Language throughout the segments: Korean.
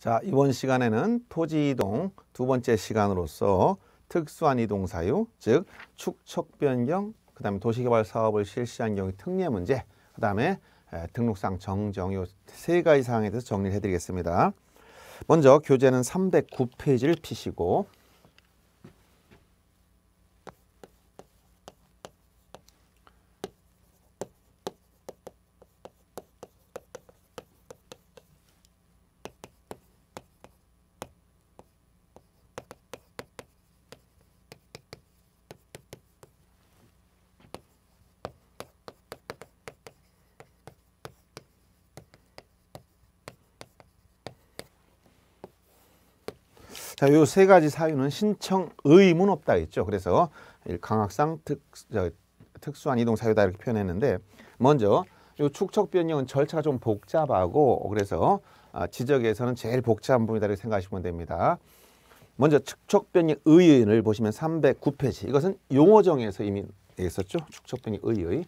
자, 이번 시간에는 토지 이동 두 번째 시간으로서 특수한 이동 사유, 즉 축척 변경, 그다음에 도시개발 사업을 실시한 경우 특례 문제, 그다음에 등록상 정정 요세 가지 사항에 대해서 정리해 드리겠습니다. 먼저 교재는 309페이지를 피시고 자, 요 세 가지 사유는 신청 의무는 없다 했죠. 그래서 강학상 특, 저, 특수한 이동 사유다 이렇게 표현했는데 먼저 요 축척 변경은 절차가 좀 복잡하고 그래서 아, 지적에서는 제일 복잡한 부분이다 이렇게 생각하시면 됩니다. 먼저 축척 변경 의의를 보시면 309페이지 이것은 용어정에서 이미 있었죠. 축척 변경 의의.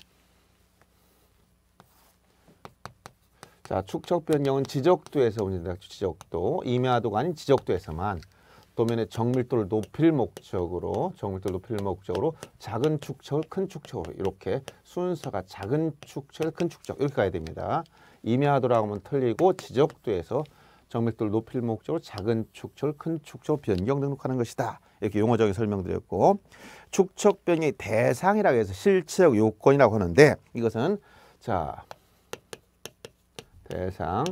자, 축척 변경은 지적도에서 운영된다. 지적도, 임야도가 아닌 지적도에서만 도면의 정밀도를 높일 목적으로 정밀도를 높일 목적으로 작은 축척을 큰 축척으로 이렇게 순서가 작은 축척큰 축척 이렇게 가야 됩니다. 임야도라고 하면 틀리고 지적도에서 정밀도를 높일 목적으로 작은 축척을 큰축척 변경 등록하는 것이다. 이렇게 용어적인 설명드렸고 축척 변경의 대상이라고 해서 실체적 요건이라고 하는데 이것은 자 대상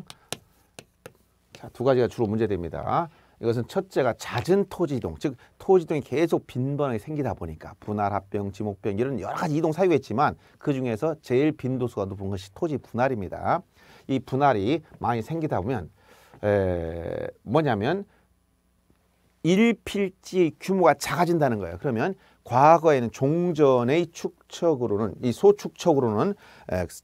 자, 두 가지가 주로 문제됩니다. 이것은 첫째가 잦은 토지이동, 즉 토지이동이 계속 빈번하게 생기다 보니까 분할 합병, 지목병 이런 여러 가지 이동 사유가 있지만 그중에서 제일 빈도수가 높은 것이 토지 분할입니다. 이 분할이 많이 생기다 보면 에, 뭐냐면 일필지 규모가 작아진다는 거예요. 그러면 과거에는 종전의 축척으로는 이 소축척으로는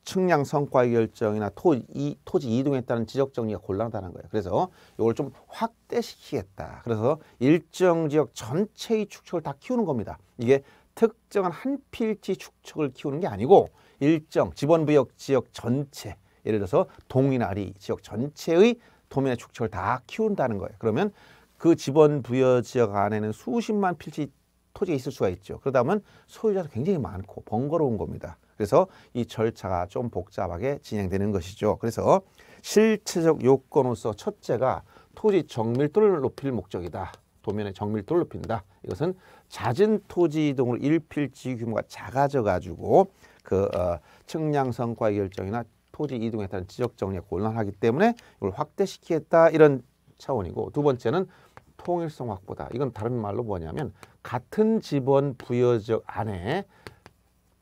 측량 성과 결정이나 토, 이, 토지 이동에 따른 지적 정리가 곤란하다는 거예요. 그래서 이걸 좀 확대시키겠다. 그래서 일정 지역 전체의 축척을 다 키우는 겁니다. 이게 특정한 한 필지 축척을 키우는 게 아니고 일정 지번부역 지역 전체 예를 들어서 동이나 아리 지역 전체의 도면의 축척을 다 키운다는 거예요. 그러면 그 지번 부여 지역 안에는 수십만 필지 토지에 있을 수가 있죠. 그러다 보면 소유자도 굉장히 많고 번거로운 겁니다. 그래서 이 절차가 좀 복잡하게 진행되는 것이죠. 그래서 실체적 요건으로서 첫째가 토지 정밀도를 높일 목적이다. 도면의 정밀도를 높인다. 이것은 잦은 토지 이동으로 일필지 규모가 작아져 가지고 그 어, 측량 성과 결정이나 토지 이동에 따른 지적 정리가 곤란하기 때문에 이걸 확대시키겠다 이런 차원이고 두 번째는 통일성 확보다. 이건 다른 말로 뭐냐면 같은 지번 부여적 안에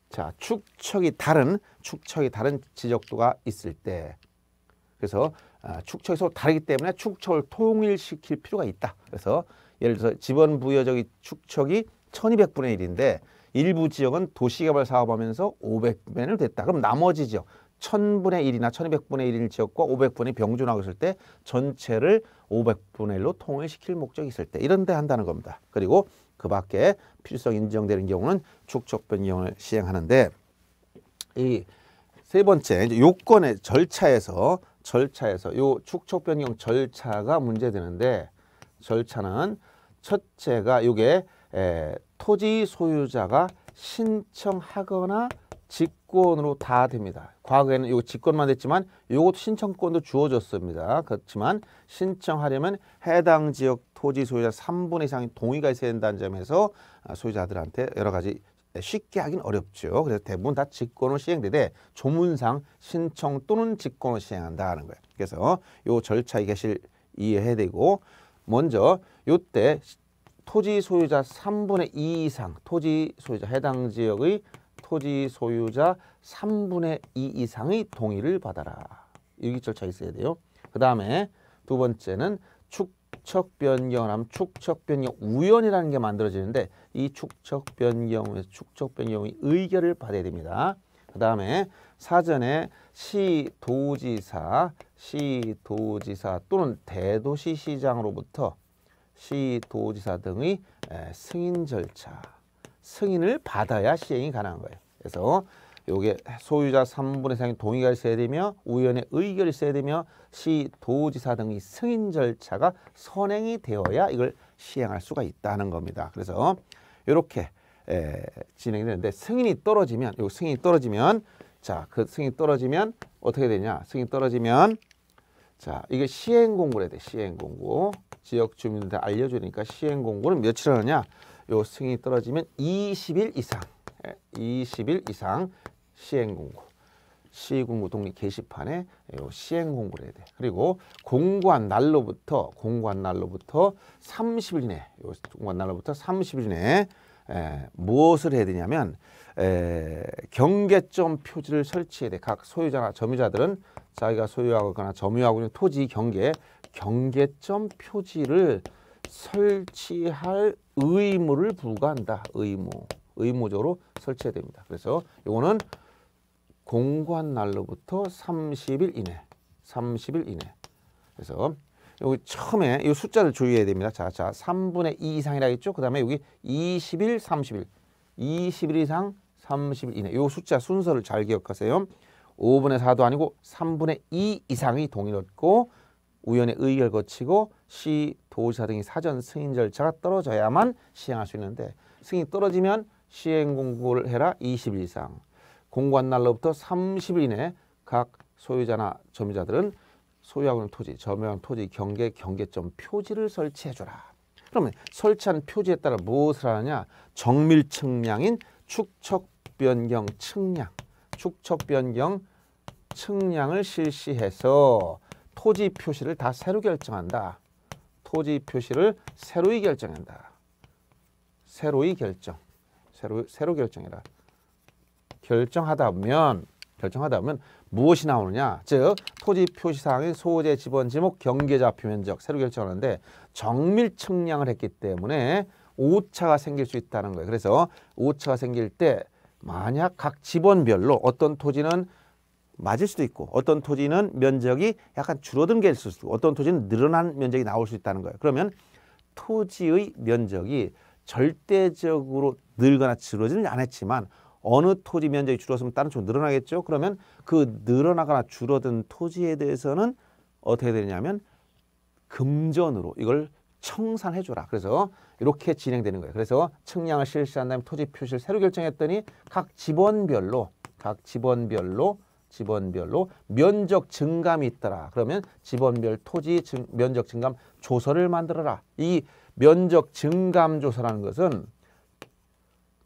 자 축척이 다른 축척이 다른 지적도가 있을 때 그래서 아, 축척이 서로 다르기 때문에 축척을 통일시킬 필요가 있다. 그래서 예를 들어서 지번 부여적이 축척이 천이백분의일인데 일부 지역은 도시개발 사업하면서 오백배는 됐다. 그럼 나머지 지역 천분의일이나 천이백분의 일인 지역과 오백분의 병존하고 있을 때 전체를 오백분의 1로 통일시킬 목적이 있을 때 이런 데 한다는 겁니다. 그리고 그 밖에 필수성 인정되는 경우는 축적 변경을 시행하는데 이 세 번째 요건의 절차에서 절차에서 요 축적 변경 절차가 문제되는데 절차는 첫째가 요게 에, 토지 소유자가 신청하거나 직권으로 다 됩니다. 과거에는 요 직권만 됐지만 요것도 신청권도 주어졌습니다. 그렇지만 신청하려면 해당 지역 토지 소유자 3분 이상의 동의가 있어야 된다는 점에서 아, 소유자들한테 여러 가지 쉽게 하긴 어렵죠. 그래서 대부분 다 직권으로 시행되되 조문상 신청 또는 직권으로 시행한다는 거예요. 그래서 요 절차 이계실 이해해야 되고 먼저 요때 토지 소유자 3분의 2 이상 토지 소유자 해당 지역의 토지 소유자 3분의 2 이상의 동의를 받아라. 일기 절차 있어야 돼요. 그 다음에 두 번째는 축척 변경 하면 축척 변경 우연이라는 게 만들어지는데 이 축척 변경의 축척 변경의 의결을 받아야 됩니다. 그 다음에 사전에 시도지사, 시도지사 또는 대도시시장으로부터 시도지사 등의 승인 절차, 승인을 받아야 시행이 가능한 거예요. 그래서 요게 소유자 3분의 이 동의가 있어야 되며 우연의 의결이 있어야 되며 시, 도지사 등이 승인 절차가 선행이 되어야 이걸 시행할 수가 있다는 겁니다. 그래서 이렇게 에, 진행이 되는데 승인이 떨어지면 요 승인이 떨어지면 자그 승인이 떨어지면 어떻게 되냐 승인이 떨어지면 자 이게 시행 공고래 돼 시행 공고 지역 주민들한테 알려주니까 시행 공고는 며칠 하느냐 요 승인이 떨어지면 20일 이상 20일 예, 이상 시행공고, 시공고 독립 게시판에 요 시행공고를 해야 돼. 그리고 공고한 날로부터 공고한 날로부터 30일 이내, 요 공고한 날로부터 30일 내 에, 에, 무엇을 해야 되냐면 에, 경계점 표지를 설치해야 돼. 각 소유자나 점유자들은 자기가 소유하거나 고 점유하고 있는 토지 경계 경계점 표지를 설치할 의무를 부과한다. 의무. 의무적으로 설치해야 됩니다. 그래서 이거는 공고한 날로부터 30일 이내 30일 이내 그래서 여기 처음에 이 숫자를 주의해야 됩니다. 자, 자, 3분의 2 이상이라 했죠. 그 다음에 여기 20일, 30일, 20일 이상, 30일 이내. 이 숫자 순서를 잘 기억하세요. 5분의 4도 아니고 3분의 2 이상이 동일했고 우연의 의결 거치고 시, 도지사 등이 사전 승인 절차가 떨어져야만 시행할 수 있는데 승인이 떨어지면 시행공고를 해라 20일 이상. 공고한 날로부터 30일 이내 각 소유자나 점유자들은 소유하고 있는 토지, 점유한 토지 경계 경계점 표지를 설치해줘라. 그러면 설치한 표지에 따라 무엇을 하느냐? 정밀 측량인 축척 변경 측량, 축척 변경 측량을 실시해서 토지 표시를 다 새로 결정한다. 토지 표시를 새로이 결정한다. 새로이 결정, 새로 새로 결정해라. 결정하다 보면 결정하다 보면 무엇이 나오느냐 즉 토지 표시사항인 소재 지번 지목 경계자 표 면적 새로 결정하는데 정밀 측량을 했기 때문에 오차가 생길 수 있다는 거예요 그래서 오차가 생길 때 만약 각 지번별로 어떤 토지는 맞을 수도 있고 어떤 토지는 면적이 약간 줄어든 게 있을 수도 있고 어떤 토지는 늘어난 면적이 나올 수 있다는 거예요 그러면 토지의 면적이 절대적으로 늘거나 줄어지는 않았지만 어느 토지 면적이 줄었으면 다른 쪽으로 늘어나겠죠. 그러면 그 늘어나거나 줄어든 토지에 대해서는 어떻게 되냐면 금전으로 이걸 청산해 줘라. 그래서 이렇게 진행되는 거예요. 그래서 측량을 실시한 다음에 토지 표시를 새로 결정했더니 각지번별로각지번별로 집원별로 면적 증감이 있더라. 그러면 지번별 토지 증, 면적 증감 조서를 만들어라. 이 면적 증감 조서라는 것은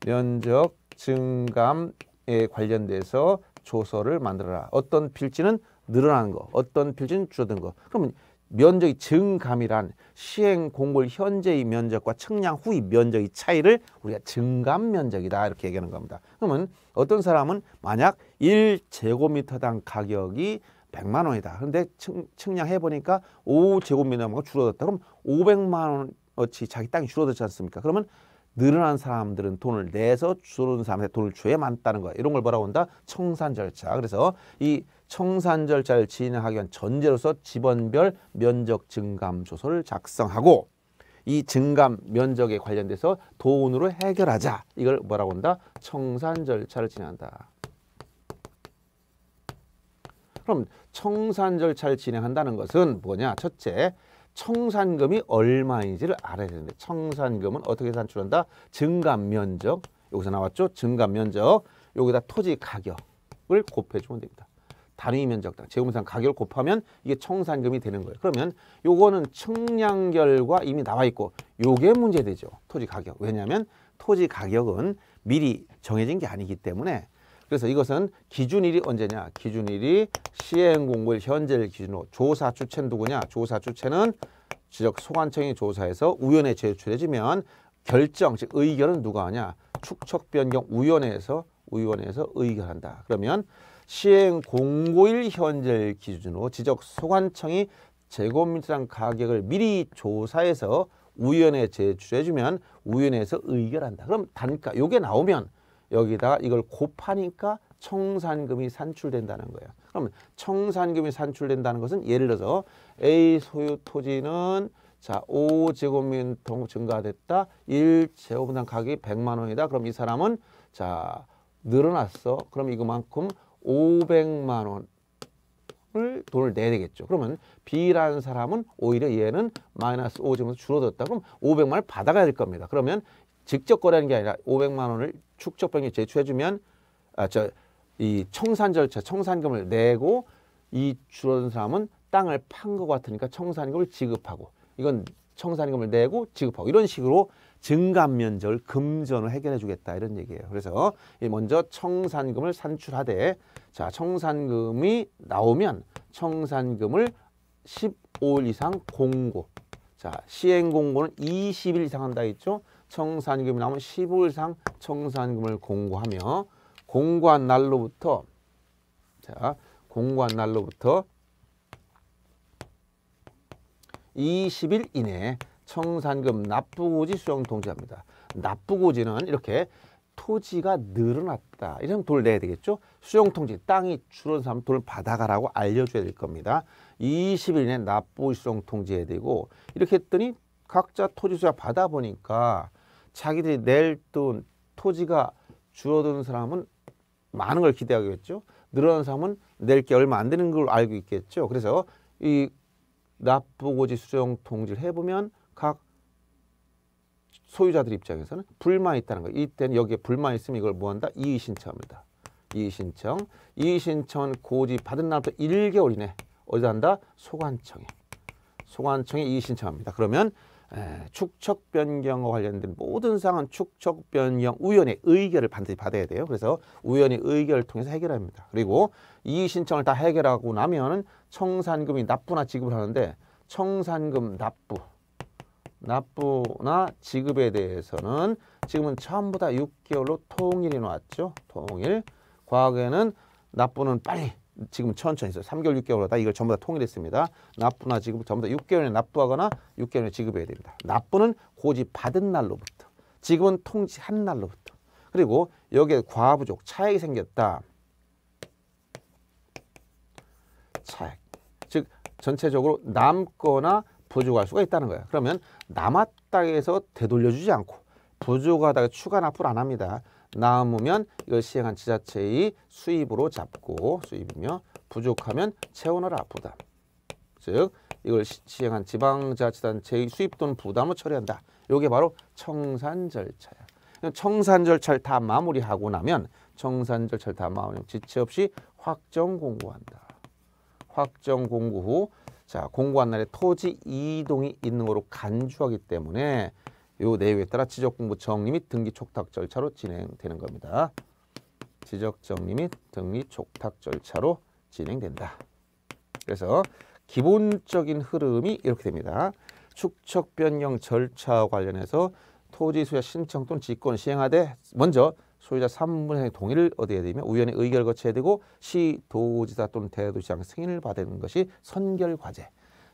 면적 증감에 관련돼서 조서를 만들어라. 어떤 필지는 늘어나는 거, 어떤 필지는 줄어든 거. 그러면 면적의 증감이란 시행 공고일 현재의 면적과 측량 후의 면적의 차이를 우리가 증감 면적이다 이렇게 얘기하는 겁니다. 그러면 어떤 사람은 만약 1제곱미터당 가격이 100만 원이다. 그런데 측, 량해 보니까 5제곱미터가 줄어들었다. 그럼 500만 원어치 자기 땅이 줄어들지 않습니까? 그러면 늘어난 사람들은 돈을 내서 줄은 사람한테 돈을 줘야 많다는 거야. 이런 걸 뭐라고 한다? 청산 절차. 그래서 이 청산 절차를 진행하기 위한 전제로서 집원별 면적 증감 조서를 작성하고 이 증감 면적에 관련돼서 돈으로 해결하자. 이걸 뭐라고 한다? 청산 절차를 진행한다. 그럼 청산 절차를 진행한다는 것은 뭐냐? 첫째, 청산금이 얼마인지를 알아야 되는데 청산금은 어떻게 산출한다? 증감 면적 여기서 나왔죠? 증감 면적 여기다 토지 가격을 곱해주면 됩니다. 단위 면적당 재무상 고 가격을 곱하면 이게 청산금이 되는 거예요. 그러면 요거는 측량 결과 이미 나와 있고 요게 문제되죠. 토지 가격. 왜냐하면 토지 가격은 미리 정해진 게 아니기 때문에 그래서 이것은 기준일이 언제냐? 기준일이 시행공고일 현재를 기준으로 조사 주체는 누구냐? 조사 주체는 지적 소관청이 조사해서 우연에 제출해지면 결정, 즉 의결은 누가 하냐? 축척 변경 우연에서 우연에서 의결한다. 그러면 시행공고일 현재를 기준으로 지적 소관청이 재곱민터당 가격을 미리 조사해서 우연에 제출해주면 우연에서 의결한다. 그럼 단가 요게 나오면 여기다가 이걸 곱하니까 청산금이 산출된다는 거예요. 그러면 청산금이 산출된다는 것은 예를 들어서 A 소유 토지는 자, 5제곱미터 증가됐다. 1제곱당 가격이 100만 원이다. 그럼 이 사람은 자, 늘어났어. 그럼 이거만큼 500만 원을 돈을 내야 되겠죠. 그러면 B라는 사람은 오히려 얘는 마이너스 5제곱에서 줄어들었다. 그럼 500만 원을 받아가야 될 겁니다. 그러면 직접 거래하는 게 아니라 500만 원을 축적병에 제출해주면 아, 저, 이 청산 절차, 청산금을 내고 이 주는 사람은 땅을 판 것 같으니까 청산금을 지급하고 이건 청산금을 내고 지급하고 이런 식으로 증감면절, 금전을 해결해 주겠다 이런 얘기예요. 그래서 먼저 청산금을 산출하되 자 청산금이 나오면 청산금을 15일 이상 공고 자 시행공고는 20일 이상 한다 했죠. 청산금이 나오면 15일 상 청산금을 공고하며 공고한 날로부터 자 공고한 날로부터 20일 이내에 청산금 납부고지 수령 통지합니다. 납부고지는 이렇게 토지가 늘어났다. 이러면 돈을 내야 되겠죠. 수용 통지, 땅이 줄은 사람 돈을 받아가라고 알려줘야 될 겁니다. 20일 이내 납부 수용 통지해야 되고 이렇게 했더니 각자 토지 수가 받아보니까 자기들이 낼 돈, 토지가 줄어드는 사람은 많은 걸 기대하겠죠. 늘어난 사람은 낼 게 얼마 안 되는 걸 알고 있겠죠. 그래서 이 납부고지 수령 통지를 해보면 각 소유자들 입장에서는 불만이 있다는 거예요. 이때는 여기에 불만이 있으면 이걸 뭐한다? 이의신청합니다. 이의신청. 이의신청 고지 받은 날부터 1개월 이내 어디다 한다? 소관청에. 소관청에 이의신청합니다. 그러면 예, 축척 변경과 관련된 모든 사항은 축척 변경 우연의 의결을 반드시 받아야 돼요. 그래서 우연의 의결을 통해서 해결합니다. 그리고 이의 신청을 다 해결하고 나면은 청산금이 납부나 지급을 하는데 청산금 납부 납부나 지급에 대해서는 지금은 전부 다 6개월로 통일이 나왔죠. 통일. 과거에는 납부는 빨리 지금 천천히 해서 3개월 6개월 하다 이걸 전부 다 통일했습니다. 납부나 지급 전부 다 6개월에 납부하거나 6개월에 지급해야 됩니다. 납부는 고지 받은 날로부터 지금은 통지한 날로부터 그리고 여기에 과부족 차액이 생겼다. 차액 즉 전체적으로 남거나 부족할 수가 있다는 거야. 그러면 남았다에서 되돌려주지 않고 부족하다가 추가 납부를 안 합니다. 남으면 이걸 시행한 지자체의 수입으로 잡고 수입이며 부족하면 채우느라 부담. 즉 이걸 시행한 지방자치단체의 수입 또는 부담을 처리한다. 이게 바로 청산 절차야. 청산 절차를 다 마무리하고 나면 청산 절차를 다 마무리하면 지체 없이 확정 공고한다. 확정 공고 후 자, 공고한 날에 토지 이동이 있는 거로 간주하기 때문에 요 내용에 따라 지적공부정리 및 등기 촉탁 절차로 진행되는 겁니다. 지적정리 및 등기 촉탁 절차로 진행된다. 그래서 기본적인 흐름이 이렇게 됩니다. 축척 변경 절차 관련해서 토지 소유자 신청 또는 직권 시행하되 먼저 소유자 3분의 1 동의를 얻어야 되며 우연의 의결 거쳐야 되고 시도지사 또는 대도시장 승인을 받는 것이 선결 과제.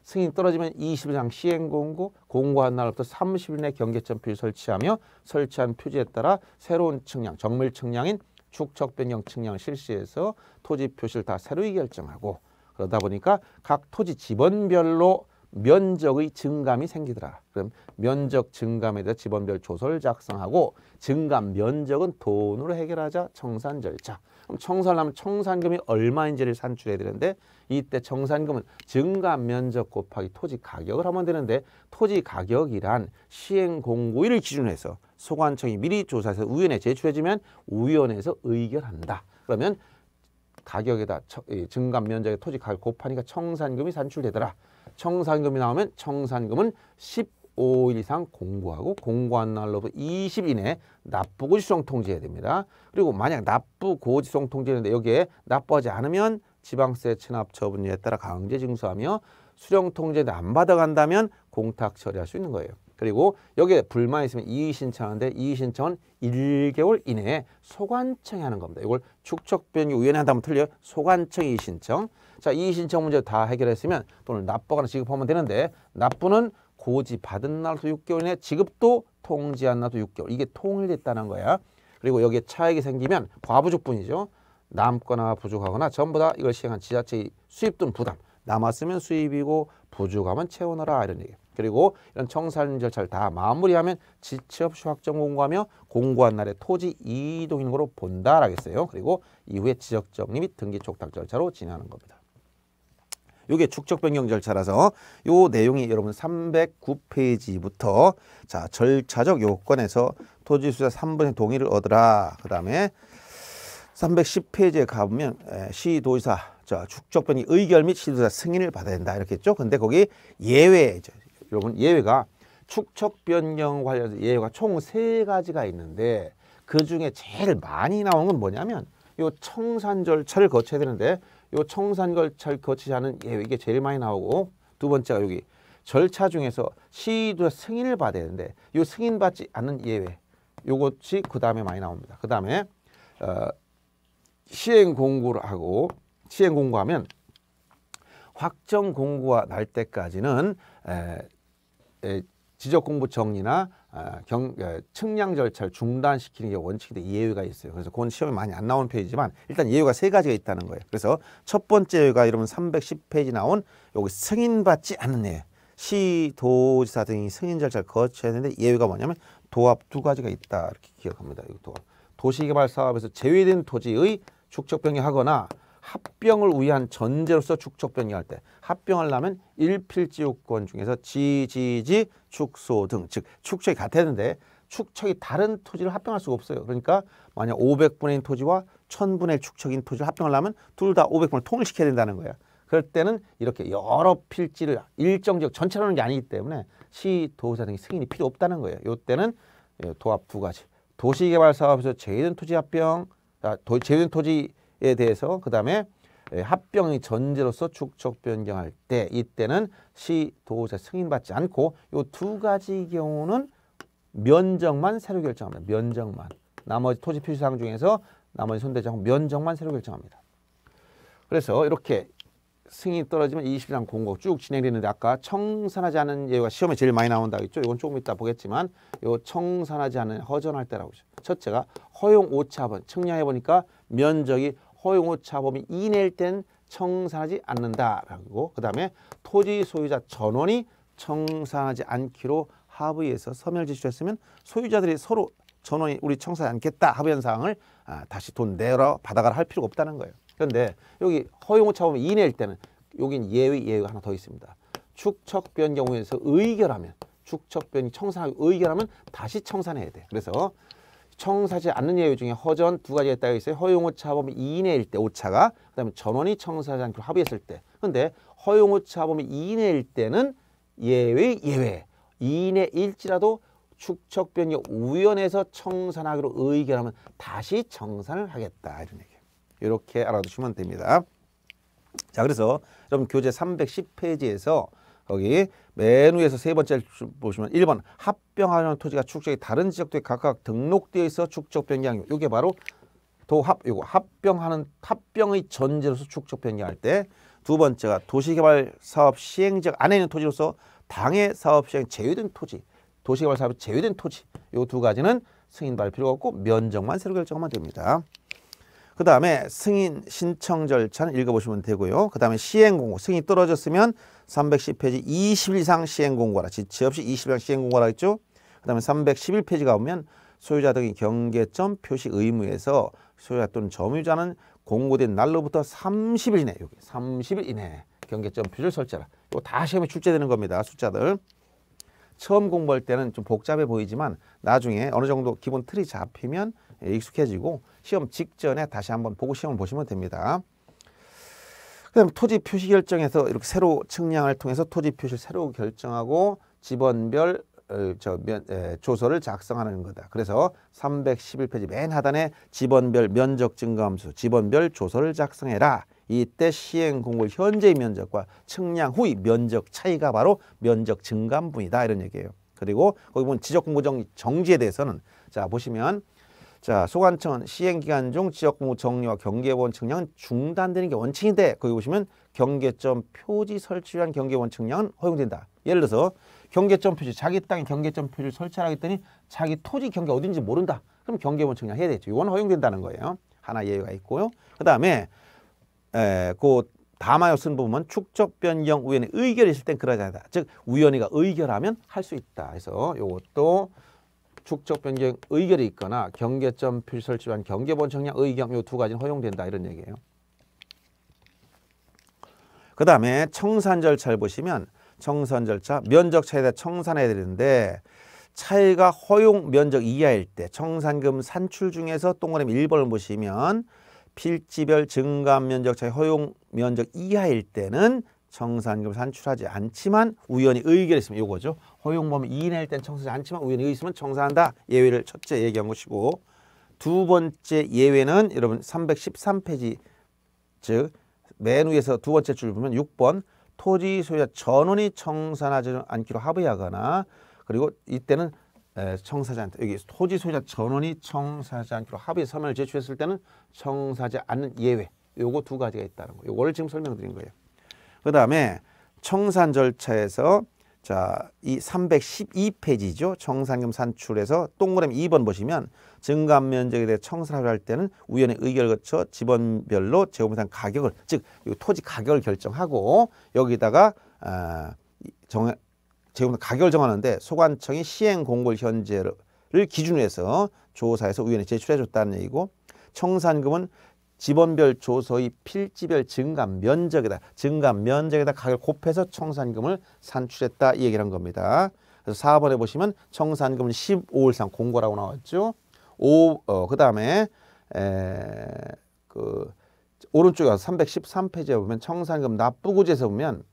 승인 떨어지면 20장 시행공고, 공고한 날부터 30일 내 경계점 표지 설치하며 설치한 표지에 따라 새로운 측량, 정밀 측량인 축척 변경 측량을 실시해서 토지 표시를 다 새로이 결정하고 그러다 보니까 각 토지 지번별로 면적의 증감이 생기더라. 그럼 면적 증감에 대해 지번별 조서를 작성하고 증감 면적은 돈으로 해결하자 청산 절차. 그럼 청산 하면 청산금이 얼마인지를 산출해야 되는데 이때 청산금은 증감 면적 곱하기 토지 가격을 하면 되는데 토지 가격이란 시행공고일을 기준으로 해서 소관청이 미리 조사해서 우연에 제출해주면 우연에서 의결한다. 그러면 가격에다 증감 면적의 토지 가격 곱하니까 청산금이 산출되더라. 청산금이 나오면 청산금은 1 5일 이상 공고하고 공고한 날로부터 20 이내 납부 고지송 통지해야 됩니다. 그리고 만약 납부 고지송 통지했는데 여기에 납부하지 않으면 지방세 체납 처분에 따라 강제 징수하며 수령 통지도안 받아간다면 공탁 처리할 수 있는 거예요. 그리고 여기에 불만 있으면 이의신청하는데 이의신청은 1개월 이내에 소관청이 하는 겁니다. 이걸 축척변경위원회 한다면 틀려요. 소관청 이의신청. 자, 이의신청 문제 다 해결했으면 돈을 납부하거나 지급하면 되는데 납부는 고지 받은 날로부 6개월 이내 지급도 통지한 날도부 6개월 이게 통일됐다는 거야. 그리고 여기에 차액이 생기면 과부족분이죠. 남거나 부족하거나 전부 다 이걸 시행한 지자체의 수입 등 부담 남았으면 수입이고 부족하면 채워넣라 이런 얘기 그리고 이런 청산 절차를 다 마무리하면 지체 없이 확정 공고하며 공고한 날에 토지 이동인거로 본다라겠어요. 그리고 이후에 지적 정리 및 등기 촉탁 절차로 진행하는 겁니다. 요게 축적 변경 절차라서 요 내용이 여러분 309페이지부터 자, 절차적 요건에서 토지 수사 3분의 동의를 얻으라. 그다음에 310페이지에 가보면 시도지사 자, 축적 변경 의결 및 시도지사 승인을 받아야 된다. 이렇게 했죠. 근데 거기 예외 여러분 예외가 축적 변경 관련 예외가 총 세 가지가 있는데 그 중에 제일 많이 나온건 뭐냐면 요 청산 절차를 거쳐야 되는데 요 청산 절차를 거치지 않은 예외 이게 제일 많이 나오고 두 번째가 여기 절차 중에서 시도 승인을 받아야 되는데 요 승인 받지 않은 예외 요것이 그 다음에 많이 나옵니다. 그 다음에 어, 시행 공고를 하고 시행 공고하면 확정 공고가 날 때까지는 에, 에, 지적 공부 정리나 어, 경, 어, 측량 절차를 중단시키는 게 원칙인데 예외가 있어요. 그래서 그건 시험에 많이 안 나오는 페이지지만 일단 예외가 세 가지가 있다는 거예요. 그래서 첫 번째 예외가 이러면 310페이지 나온 여기 승인받지 않은 예외. 시, 도지사 등이 승인 절차를 거쳐야 되는데 예외가 뭐냐면 도합 두 가지가 있다 이렇게 기억합니다. 이도 도시개발 사업에서 제외된 토지의 축적 변경하거나 합병을 위한 전제로서 축적 변경할 때합병을하면 일필지요건 중에서 지지지 축소 등 즉 축척이 같았는데 축척이 다른 토지를 합병할 수가 없어요. 그러니까 만약 500분의 1 토지와 1000분의 1 축척인 토지를 합병을하면둘 다 500분을 통일시켜야 된다는 거예요. 그럴 때는 이렇게 여러 필지를 일정 지역 전체로 하는 게 아니기 때문에 시, 도사 등의 승인이 필요 없다는 거예요. 이때는 예, 도합 두 가지. 도시개발사업에서 제외된 토지 합병, 아, 제외된 토지 에 대해서 그 다음에 합병이 전제로서 축적 변경할 때 이때는 시도자 승인받지 않고 이 두 가지 경우는 면적만 새로 결정합니다. 면적만. 나머지 토지 표시사항 중에서 나머지 손대장 면적만 새로 결정합니다. 그래서 이렇게 승인이 떨어지면 20장 공고 쭉 진행되는데 아까 청산하지 않은 예가 외 시험에 제일 많이 나온다고 했죠. 이건 조금 이따 보겠지만 요 청산하지 않은 허전할 때라고 했죠 첫째가 허용 오차분 측량해 보니까 면적이 허용우차 범위 이내일 땐 청산하지 않는다라고 그 다음에 토지 소유자 전원이 청산하지 않기로 합의해서 서면 을제시했으면 소유자들이 서로 전원이 우리 청산하지 않겠다 합의한 사항을 아, 다시 돈내러 받아가라 할 필요가 없다는 거예요. 그런데 여기 허용우차 범위 이내일 때는 여긴 예외 예외가 하나 더 있습니다. 축척변 경우에서 의결하면 축척변이 청산하고 의결하면 다시 청산해야 돼. 그래서 청사지 않는 예외 중에 허전 두 가지에 따여 있어요. 허용 오차 범위 이내일 때 오차가 그다음에 전원이 청사지 않기로 그 합의했을 때. 근데 허용 오차 범위 이내일 때는 예외 예외. 이내일지라도 축척 변경우연에서 청산하기로 의결하면 다시 청산을 하겠다 이런 얘기. 예요 이렇게 알아두시면 됩니다. 자, 그래서 여러분 교재 310페이지에서 거기 맨 위에서 세 번째 를 보시면 일 번합병하는 토지가 축적이 다른 지역도에 각각 등록되어 있어 축적 변경이 이게 바로 도합 이거 합병하는 합병의 전제로서 축적 변경할 때 두 번째가 도시개발 사업 시행 적 안에 있는 토지로서 당해 사업 시행 제외된 토지 도시개발 사업 제외된 토지 이두 가지는 승인 받을 필요가 없고 면적만 새로 결정하면 됩니다. 그 다음에 승인 신청 절차는 읽어보시면 되고요. 그 다음에 시행공고 승인이 떨어졌으면 310페이지 20일 이상 시행공고라 지체 없이 20일 이상 시행공고라 했죠. 그 다음에 311페이지가 보면 소유자 등이 경계점 표시 의무에서 소유자 또는 점유자는 공고된 날로부터 30일 이내 여기 30일 이내 경계점 표시를 설치하라. 이거 다 시험에 출제되는 겁니다. 숫자들. 처음 공부할 때는 좀 복잡해 보이지만 나중에 어느 정도 기본 틀이 잡히면 예, 익숙해지고 시험 직전에 다시 한번 보고 시험을 보시면 됩니다. 그다음 토지 표시 결정에서 이렇게 새로 측량을 통해서 토지 표시를 새로 결정하고 지번별 어, 저 면, 에, 조서를 작성하는 거다. 그래서 311페이지 맨 하단에 지번별 면적 증감수, 지번별 조서를 작성해라. 이때 시행 공고 현재의 면적과 측량 후의 면적 차이가 바로 면적 증감분이다 이런 얘기예요. 그리고 거기 보면 지적 공고 정지에 대해서는 자 보시면 자, 소관청 은 시행기간 중 지역공무 정리와 경계원 측량 중단되는 게 원칙인데 거기 보시면 경계점 표지 설치 위한 경계원 측량은 허용된다. 예를 들어서 경계점 표지, 자기 땅에 경계점 표지를 설치하라 했더니 자기 토지 경계 어딘지 모른다. 그럼 경계원 측량해야 되죠. 이건 허용된다는 거예요. 하나 예외가 있고요. 그다음에 에, 그담아요쓴 부분은 축적 변경 우연의 의결이 있을 땐 그러지 않다. 즉 우연이가 의결하면 할 수 있다. 그래서 요것도 축적 변경 의결이 있거나 경계점 필 설치 완 경계본 청량 의경 요두 가지는 허용된다 이런 얘기예요. 그 다음에 청산 절차를 보시면 청산 절차 면적 차이에 대해 청산해야 되는데 차이가 허용 면적 이하일 때 청산금 산출 중에서 동그라미 1번을 보시면 필지별 증감 면적 차이 허용 면적 이하일 때는 청산금 산출하지 않지만 우연히 의결했으면 요거죠. 허용범 이인일 땐 청산하지 않지만 우연히 의결했으면 청산한다. 예외를 첫째 얘기한 것이고 두 번째 예외는 여러분 313페이지 즉 맨 위에서 두 번째 줄 보면 6번 토지 소유자 전원이 청산하지 않기로 합의하거나 그리고 이때는 청사지 한테 여기 토지 소유자 전원이 청사지 않기로 합의 서면을 제출했을 때는 청사지 않는 예외. 요거 두 가지가 있다는 거. 요거를 지금 설명드린 거예요. 그 다음에 청산 절차에서 자, 이 312페이지죠. 청산금 산출에서 동그라미 2번 보시면 증감 면적에 대해 청산을 할 때는 우연의 의결 거쳐 지번별로 재고분산 가격을 즉 토지 가격을 결정하고 여기다가 어, 아, 정 재고분산 가격을 정하는데 소관청이 시행 공고를 현재를 기준으로 해서 조사해서 우연에 제출해 줬다는 얘기고 청산금은 지번별 조서의 필지별 증감 면적에다 증감 면적에다 가격을 곱해서 청산금을 산출했다 이 얘기를 한 겁니다. 그래서 4번에 보시면 청산금은 1 5일상 공고라고 나왔죠. 오, 어, 그다음에 에, 그 오른쪽에 와서 313페이지에 보면 청산금 납부고지에서 보면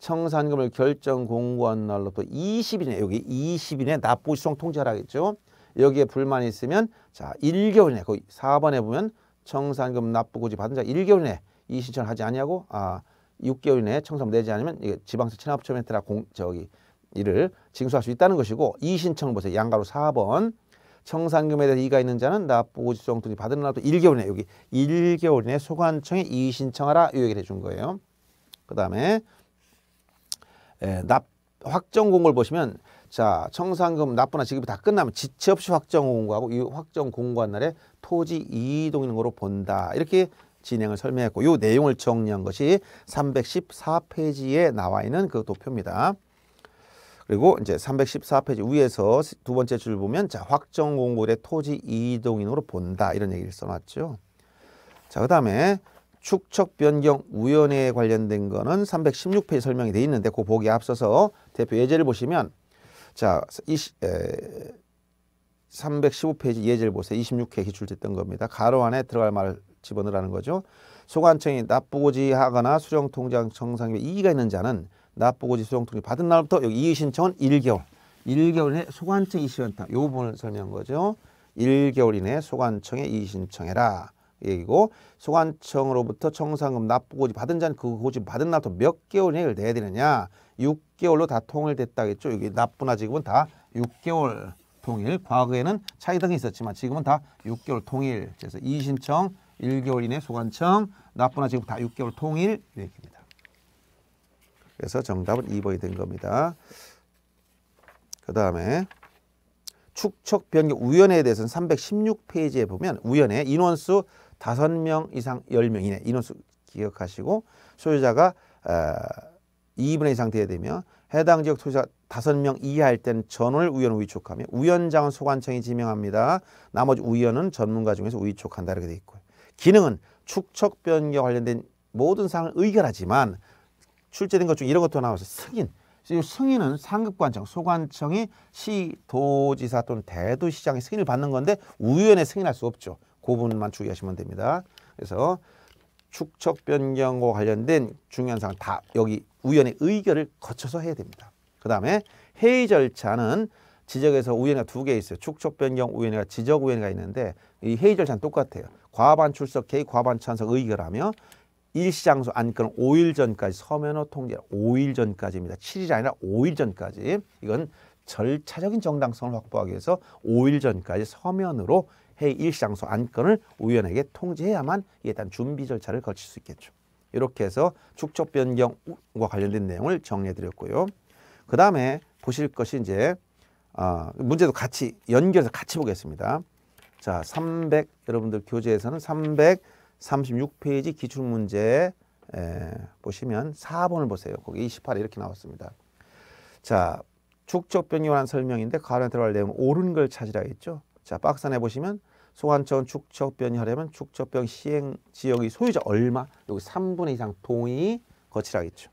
청산금을 결정 공고한 날로부터 20일에 여기 20일에 납부시송 통지하라겠죠. 여기에 불만이 있으면 자 1개월 내 거기 4번에 보면 청산금 납부고지 받은 자 1개월 내에 이 신청을 하지 아니하고 아 6개월 내에 청산금 내지 않으면 이게 지방세 체납처 멘트라 공 저기 이를 징수할 수 있다는 것이고 이 신청 보세요. 양가로 4번 청산금에 대해 이가 있는 자는 납부고지 소용돈이 받은 날도 1개월 내에 여기 1개월 내에 소관청에 이 신청하라 이 얘기를 해준 거예요. 그 다음에 납 확정 공고를 보시면 자, 청산금 납부나 지급이 다 끝나면 지체 없이 확정 공고하고 이 확정 공고한 날에 토지 이동인으로 본다. 이렇게 진행을 설명했고 이 내용을 정리한 것이 314페이지에 나와 있는 그 도표입니다. 그리고 이제 314페이지 위에서 두 번째 줄 보면 자, 확정 공고의 토지 이동인으로 본다. 이런 얘기를 써 놨죠. 자, 그다음에 축척 변경 우연에 관련된 거는 316페이지 설명이 돼 있는데 그보기 앞서서 대표 예제를 보시면 자, 이, 에, 315페이지 예제를 보세요. 26회 기출됐던 겁니다. 가로 안에 들어갈 말을 집어넣으라는 거죠. 소관청이 납부고지 하거나 수령통장 정상에 이의가 있는 자는 납부고지 수령통지 받은 날부터 여기 이의 신청은 1개월. 1개월 이내 소관청 이시원타요 부분을 설명한 거죠. 1개월 이내 소관청에 이의 신청해라. 얘기고 소관청으로부터 청산금 납부고지 받은 자는 그 고지 받은 날부터 몇 개월 내에 내야 되느냐. 6개월로 다 통일됐다겠죠. 여기 납부나 지금은 다 6개월 통일. 과거에는 차이등이 있었지만 지금은 다 6개월 통일. 그래서 이의신청 1개월 이내 소관청, 납부나 지금 다 6개월 통일 이렇게 니다 그래서 정답은 2번이 된 겁니다. 그 다음에 축척 변경 우연에 대해서는 316페이지에 보면 우연에 인원수 5명 이상 10명 이내 인원수 기억하시고 소유자가 어, 2분의 이상 돼야 되며 해당 지역 투유자 5명 이하일 때는 전원을 우연 우위촉하며 우연장은 소관청이 지명합니다. 나머지 우연은 전문가 중에서 위촉한다 이렇게 돼 있고요. 기능은 축척 변경 관련된 모든 사항을 의결하지만 출제된 것 중 이런 것도 나와서 승인. 승인은 상급관청, 소관청이 시도지사 또는 대도시장의 승인을 받는 건데 우연에 승인할 수 없죠. 그 부분만 주의하시면 됩니다. 그래서 축척 변경과 관련된 중요한 사항 다 여기 우연의 의결을 거쳐서 해야 됩니다. 그 다음에 회의 절차는 지적에서 우연회가 두 개 있어요. 축적 변경 우연회가 지적 우연회가 있는데 이 회의 절차는 똑같아요. 과반 출석 회의 과반 찬성 의결하며 일시장소 안건 5일 전까지 서면허 통제 5일 전까지입니다. 7일이 아니라 5일 전까지 이건 절차적인 정당성을 확보하기 위해서 5일 전까지 서면으로 회의 일시장소 안건을 우연에게 통지해야만 이에 일단 준비 절차를 거칠 수 있겠죠. 이렇게 해서 축적 변경과 관련된 내용을 정리해 드렸고요. 그 다음에 보실 것이 이제 어, 문제도 같이 연결해서 같이 보겠습니다. 자, 300 여러분들 교재에서는 336페이지 기출문제 에, 보시면 4번을 보세요. 거기 28에 이렇게 나왔습니다. 자, 축적 변경한 설명인데 가로에 들어갈 내용 옳은 걸 찾으라 했죠. 자, 박스 안에 보시면 소관청 축척변이 하려면 축척변 시행 지역의 소유자 얼마 여기 3분의 이상 동의 거치라겠죠.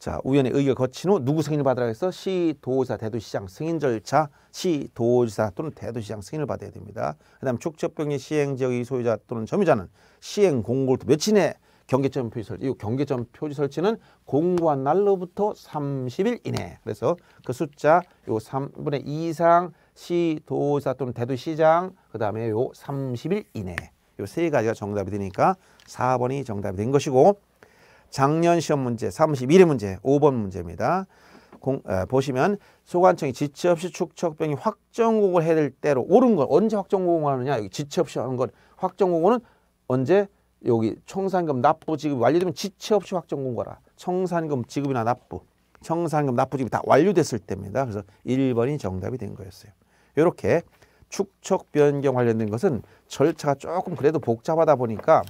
자 우연의 의결 거친 후 누구 승인을 받으라 해서 시도지사 대도시장 승인 절차 시도지사 또는 대도시장 승인을 받아야 됩니다. 그다음 축척병의 시행 지역의 소유자 또는 점유자는 시행 공고일또 며칠 내 경계점 표지 설치 이 경계점 표지 설치는 공고한 날로부터 30일 이내 그래서 그 숫자 요 3분의 2 이상 시도사 또는 대도시장 그 다음에 요 30일 이내 요 세 가지가 정답이 되니까 4번이 정답이 된 것이고 작년 시험 문제 31일 문제 5번 문제입니다. 공, 에, 보시면 소관청이 지체 없이 축척병이 확정 공고를 해야 될 때로 옳은 건 언제 확정 공고 하느냐 여기 지체 없이 하는 건 확정 공고는 언제 여기 청산금 납부 지급 완료되면 지체 없이 확정 공고라 청산금 지급이나 납부 청산금 납부 지급이 다 완료됐을 때입니다. 그래서 1번이 정답이 된 거였어요. 이렇게 축척 변경 관련된 것은 절차가 조금 그래도 복잡하다 보니까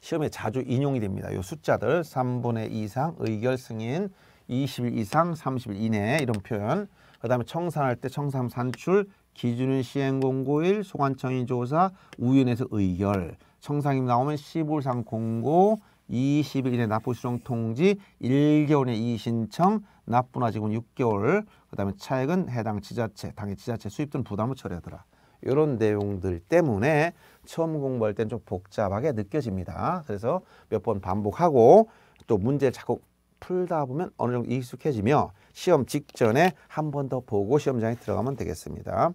시험에 자주 인용이 됩니다. 요 숫자들 3분의 2 이상 의결 승인 20일 이상 30일 이내 이런 표현 그 다음에 청산할 때 청산 산출 기준은 시행공고일 소관청인 조사 우윤에서 의결 청산이 나오면 시불상 공고 20일 이내 납부 수령 통지, 1개월 이내 이의신청, 납부나 지금 6개월, 그 다음에 차액은 해당 지자체, 당의 지자체 수입 등 부담을 처리하더라. 이런 내용들 때문에 처음 공부할 땐 좀 복잡하게 느껴집니다. 그래서 몇 번 반복하고 또 문제 자꾸 풀다 보면 어느 정도 익숙해지며 시험 직전에 한 번 더 보고 시험장에 들어가면 되겠습니다.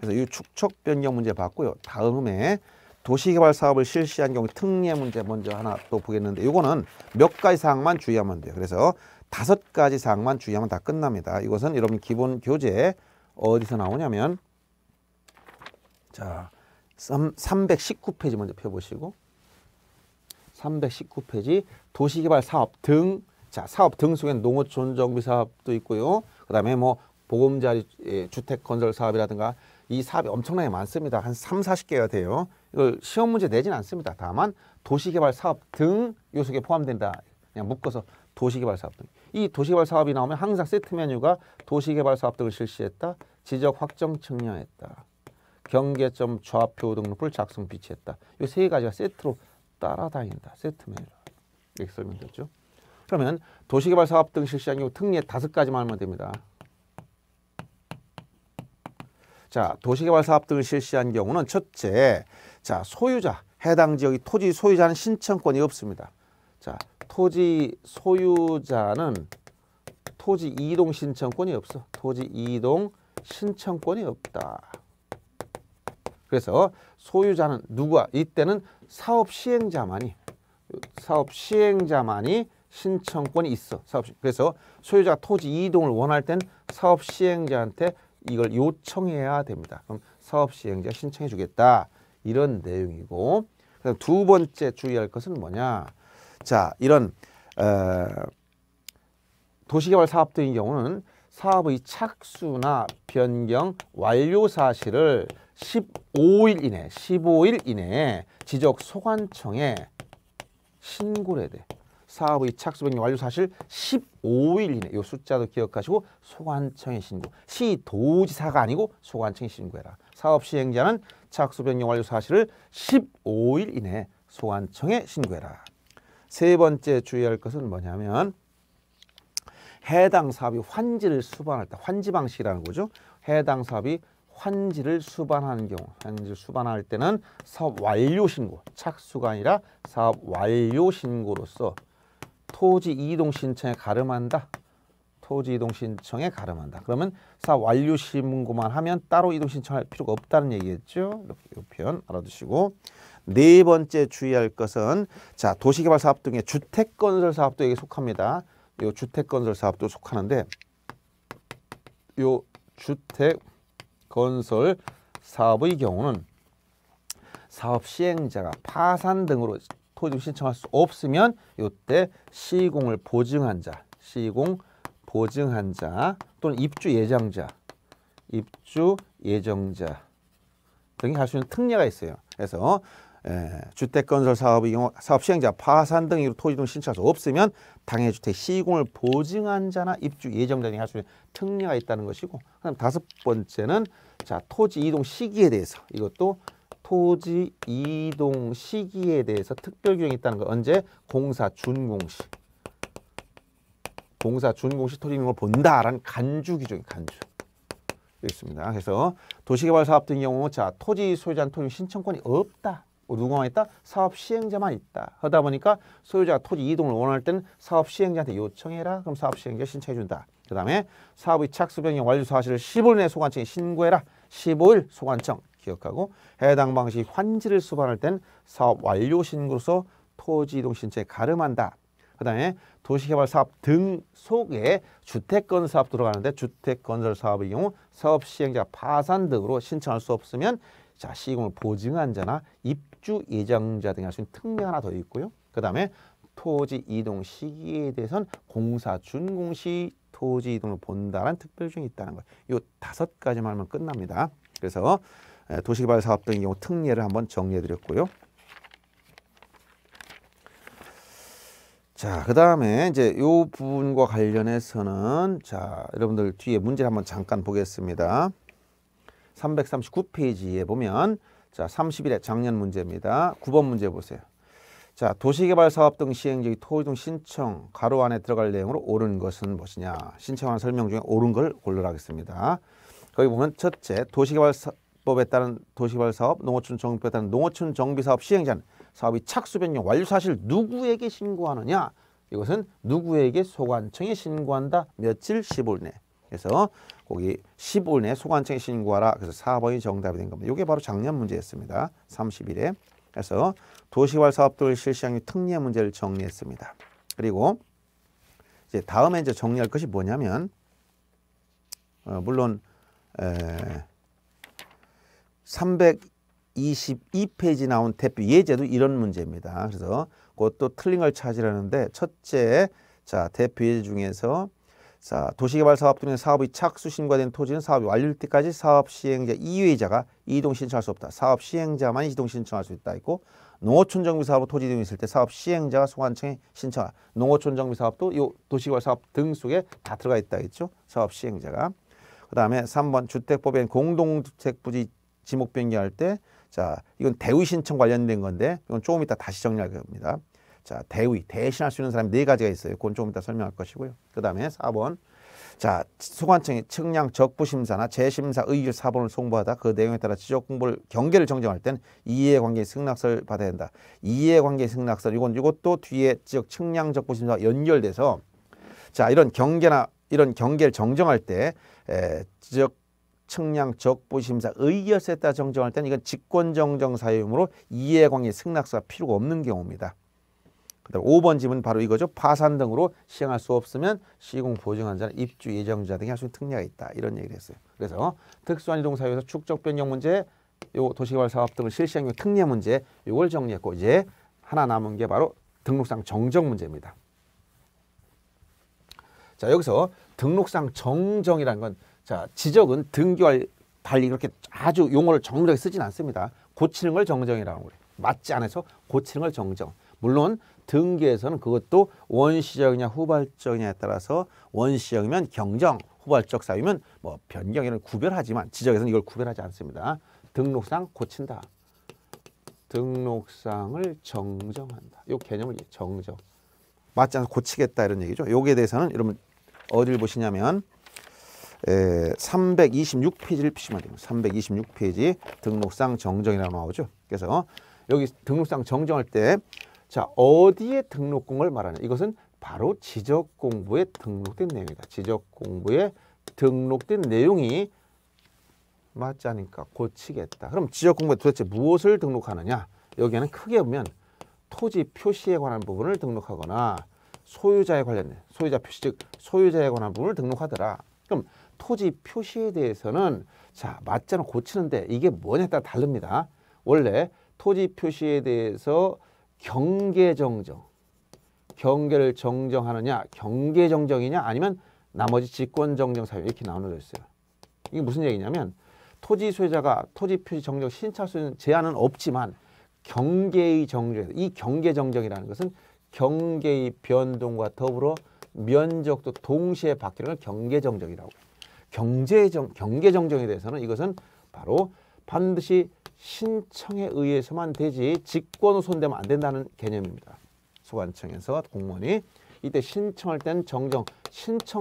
그래서 이 축척 변경 문제 봤고요. 다음에 도시개발 사업을 실시한 경우 특례 문제 먼저 하나 또 보겠는데 이거는 몇 가지 사항만 주의하면 돼요. 그래서 다섯 가지 사항만 주의하면 다 끝납니다. 이것은 여러분 기본 교재 어디서 나오냐면 자 319페이지 먼저 펴보시고 319페이지 도시개발 사업 등 자, 사업 등 속엔 농어촌 정비 사업도 있고요. 그다음에 뭐 보금자리 예, 주택 건설 사업이라든가 이 사업이 엄청나게 많습니다. 한 3, 40개가 돼요. 이걸 시험 문제 내진 않습니다. 다만 도시개발 사업 등 요소에 포함된다. 그냥 묶어서 도시개발 사업 등. 이 도시개발 사업이 나오면 항상 세트 메뉴가 도시개발 사업 등을 실시했다. 지적 확정 측량했다. 경계점 좌표 등록을 작성 비치했다. 이 세 가지가 세트로 따라다닌다. 세트 메뉴. 이렇게 쓰면 되죠 그러면 도시개발 사업 등 실시한 경우 특례 다섯 가지만 하면 됩니다. 자, 도시개발 사업 등을 실시한 경우는 첫째, 자, 소유자. 해당 지역이 토지 소유자는 신청권이 없습니다. 자, 토지 소유자는 토지 이동 신청권이 없어. 토지 이동 신청권이 없다. 그래서 소유자는 누가 이때는 사업 시행자만이 사업 시행자만이 신청권이 있어. 사업 그래서 소유자가 토지 이동을 원할 땐 사업 시행자한테 이걸 요청해야 됩니다. 그럼 사업 시행자 신청해 주겠다. 이런 내용이고 두 번째 주의할 것은 뭐냐? 자, 이런 어, 도시개발 사업등인 경우는 사업의 착수나 변경 완료 사실을 15일 이내, 15일 이내에 지적 소관청에 신고를 해야 돼. 사업의 착수 변경 완료 사실 15일 이내, 요 숫자도 기억하시고 소관청에 신고, 시도지사가 아니고 소관청에 신고해라. 사업 시행자는 착수 변경 완료 사실을 15일 이내 소환청에 신고해라. 세 번째 주의할 것은 뭐냐면 해당 사업이 환지를 수반할 때 환지 방식이라는 거죠. 해당 사업이 환지를 수반하는 경우 환지를 수반할 때는 사업 완료 신고 착수가 아니라 사업 완료 신고로서 토지 이동 신청에 가름한다. 토지이동신청에 가름한다. 그러면 사 완료 신고만 하면 따로 이동신청할 필요가 없다는 얘기겠죠. 이렇게 이 표현 알아두시고 네 번째 주의할 것은 자 도시개발 사업 등의 주택건설 사업도 여기 속합니다. 이 주택건설 사업도 속하는데 이 주택건설 사업의 경우는 사업 시행자가 파산 등으로 토지 신청할 수 없으면 이때 시공을 보증한 자, 시공 보증한 자 또는 입주 예정자, 입주 예정자 등이 할 수 있는 특례가 있어요. 그래서 에, 주택건설 사업의 경우 사업 시행자 파산 등 이유로 토지 등 신청할 수 없으면 당해 주택 시공을 보증한 자나 입주 예정자 등이 할 수 있는 특례가 있다는 것이고 그다음 다섯 번째는 자 토지 이동 시기에 대해서 이것도 토지 이동 시기에 대해서 특별 규정이 있다는 거 언제 공사 준공시 공사 준공 시토리밍을 본다라는 간주 기준이 간주. 있습니다. 그래서 도시개발 사업 등의 경우 자 토지 소유자는 토지 신청권이 없다. 뭐 누구만 있다? 사업 시행자만 있다. 하다 보니까 소유자가 토지 이동을 원할 때는 사업 시행자한테 요청해라. 그럼 사업 시행자 신청해준다. 그 다음에 사업의 착수 변경 완료 사실을 15일 내 소관청에 신고해라. 15일 소관청 기억하고 해당 방식 환지를 수반할 땐 사업 완료 신고로서 토지 이동 신청에 가름한다. 그 다음에 도시개발 사업 등 속에 주택건 설 사업 들어가는데 주택건설 사업의 경우 사업 시행자 파산 등으로 신청할 수 없으면 자 시공을 보증한 자나 입주 예정자 등이 할수 있는 특례 하나 더 있고요. 그 다음에 토지 이동 시기에 대해선 공사 준공시 토지 이동을 본다는 특별증이 있다는 거예요. 이 다섯 가지만 하면 끝납니다. 그래서 도시개발 사업 등의 경우 특례를 한번 정리해드렸고요. 자, 그 다음에 이제 요 부분과 관련해서는 자, 여러분들 뒤에 문제 를 한번 잠깐 보겠습니다. 339페이지에 보면 자, 30일에 작년 문제입니다. 9번 문제 보세요. 자, 도시개발 사업 등 시행적인 토지 등 신청 가로 안에 들어갈 내용으로 옳은 것은 무엇이냐? 신청한 설명 중에 옳은 걸 골라라겠습니다. 거기 보면 첫째, 도시개발법에 따른 도시개발 사업, 농어촌 정비에 법 따른 농어촌 정비 사업 시행자는 사업이 착수 변경 완료 사실 누구에게 신고하느냐 이것은 누구에게 소관청에 신고한다 며칠 15일 내 그래서 거기 15일 내 소관청에 신고하라 그래서 4번이 정답이 된 겁니다 이게 바로 작년 문제였습니다 30일에 그래서 도시개 사업들 실시행 특례 문제를 정리했습니다 그리고 이제 다음에 이제 정리할 것이 뭐냐면 어, 물론 에, 22페이지 나온 대표 예제도 이런 문제입니다. 그래서 그것도 틀린 걸 찾으라는데 첫째 자 대표 예제 중에서 자 도시개발 사업 등의 사업이 착수신고된 토지는 사업이 완료될 때까지 사업 시행자 이외자가 이동 신청할 수 없다. 사업 시행자만 이동 신청할 수 있다 있고 농어촌 정비 사업으 토지 등이 있을 때 사업 시행자가 소관청에 신청하. 농어촌 정비 사업도 요 도시개발 사업 등 속에 다 들어가 있다 있죠. 사업 시행자가. 그다음에 삼 번 주택법엔 공동주택 부지 지목 변경할 때 자, 이건 대위 신청 관련된 건데 이건 조금 이따 다시 정리할 겁니다. 자, 대위 대신할 수 있는 사람이 네 가지가 있어요. 그건 조금 이따 설명할 것이고요. 그다음에 4번. 자, 소관청이 측량 적부 심사나 재심사 의결 사본을 송부하다 그 내용에 따라 지적 공부를 경계를 정정할 땐 이해관계 승낙서를 받아야 된다. 이해관계 승낙서 이건 이것도 뒤에 지역 측량 적부 심사와 연결돼서 자, 이런 경계나 이런 경계를 정정할 때 에, 지적 측량 적부심사 의결세다 정정할 때는 이건 직권정정 사유이므로 이해관계 승낙서가 필요가 없는 경우입니다. 그다음 5번 집은 바로 이거죠. 파산 등으로 시행할 수 없으면 시공 보증한 자나 입주 예정자 등이 할 수 있는 특례가 있다. 이런 얘기를 했어요. 그래서 특수한 이동 사유에서 축적 변경 문제, 요 도시개발 사업 등을 실시한 경우 특례 문제 요걸 정리했고 이제 하나 남은 게 바로 등록상 정정 문제입니다. 자, 여기서 등록상 정정이라는 건 자, 지적은 등교할 달리 그렇게 아주 용어를 정정하게 쓰진 않습니다. 고치는 걸 정정이라고 그래. 맞지 않아서 고치는 걸 정정. 물론 등기에서는 그것도 원시적이냐 후발적이냐에 따라서 원시적이면 경정, 후발적 사유면 뭐 변경에는 구별하지만 지적에서는 이걸 구별하지 않습니다. 등록상 고친다. 등록상을 정정한다. 이 개념을 정정. 맞지 않아서 고치겠다 이런 얘기죠. 여기에 대해서는 여러분 어디 보시냐면 에, 예, 326페이지를 피시면 됩니다. 326페이지 등록상 정정이라고 나오죠. 그래서 여기 등록상 정정할 때 자, 어디에 등록공을 말하냐. 이것은 바로 지적 공부에 등록된 내용이다. 지적 공부에 등록된 내용이 맞지 않으니까 고치겠다. 그럼 지적 공부에 도대체 무엇을 등록하느냐? 여기에는 크게 보면 토지 표시에 관한 부분을 등록하거나 소유자에 관련된 소유자 표시 즉 소유자에 관한 부분을 등록하더라. 그럼 토지 표시에 대해서는 자 맞자는 고치는데 이게 뭐냐에 따라 다릅니다. 원래 토지 표시에 대해서 경계 정정, 경계를 정정하느냐, 경계 정정이냐 아니면 나머지 직권 정정 사유 이렇게 나눠져 있어요. 이게 무슨 얘기냐면 토지 소유자가 토지 표시 정정 신청 수는 제한은 없지만 경계의 정정에서 이 경계 정정이라는 것은 경계의 변동과 더불어 면적도 동시에 바뀌는 걸 경계 정정이라고 해요. 경제정, 경제정정에 대해서는 이것은 바로 반드시 신청에 의해서만 되지 직권으로 손대면 안 된다는 개념입니다. 소관청에서 공무원이 이때 신청할 때는 정정,